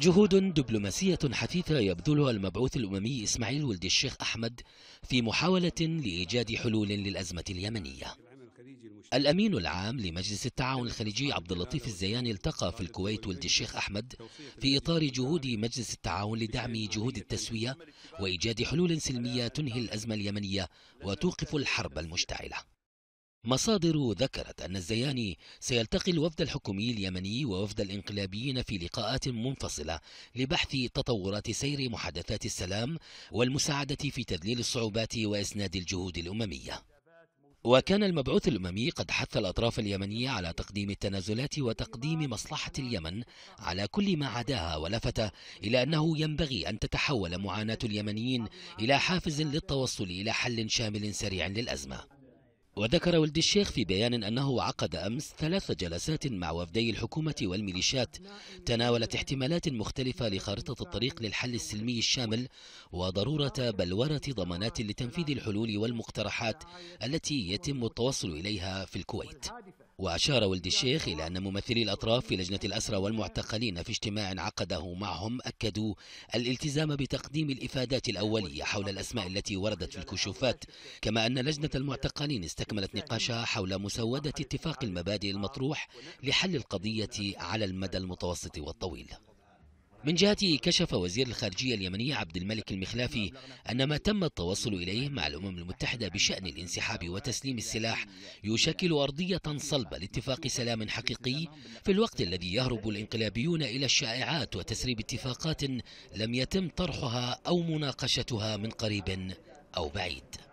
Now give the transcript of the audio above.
جهود دبلوماسية حثيثة يبذلها المبعوث الأممي إسماعيل ولد الشيخ أحمد في محاولة لإيجاد حلول للأزمة اليمنية الأمين العام لمجلس التعاون الخليجي عبد اللطيف الزياني التقى في الكويت ولد الشيخ أحمد في إطار جهود مجلس التعاون لدعم جهود التسوية وإيجاد حلول سلمية تنهي الأزمة اليمنية وتوقف الحرب المشتعلة مصادر ذكرت أن الزياني سيلتقي الوفد الحكومي اليمني ووفد الإنقلابيين في لقاءات منفصلة لبحث تطورات سير محادثات السلام والمساعدة في تذليل الصعوبات وإسناد الجهود الأممية وكان المبعوث الأممي قد حث الأطراف اليمنية على تقديم التنازلات وتقديم مصلحة اليمن على كل ما عداها ولفت إلى أنه ينبغي أن تتحول معاناة اليمنيين إلى حافز للتوصل إلى حل شامل سريع للأزمة وذكر ولد الشيخ في بيان أنه عقد أمس ثلاث جلسات مع وفدي الحكومة والميليشيات تناولت احتمالات مختلفة لخارطة الطريق للحل السلمي الشامل وضرورة بلورة ضمانات لتنفيذ الحلول والمقترحات التي يتم التوصل إليها في الكويت وأشار ولد الشيخ إلى أن ممثلي الأطراف في لجنة الأسرى والمعتقلين في اجتماع عقده معهم أكدوا الالتزام بتقديم الإفادات الأولية حول الأسماء التي وردت في الكشوفات كما أن لجنة المعتقلين استكملت نقاشها حول مسودة اتفاق المبادئ المطروح لحل القضية على المدى المتوسط والطويل من جهته كشف وزير الخارجية اليمني عبد الملك المخلافي أن ما تم التوصل إليه مع الأمم المتحدة بشأن الانسحاب وتسليم السلاح يشكل أرضية صلبة لاتفاق سلام حقيقي في الوقت الذي يهرب الانقلابيون إلى الشائعات وتسريب اتفاقات لم يتم طرحها أو مناقشتها من قريب أو بعيد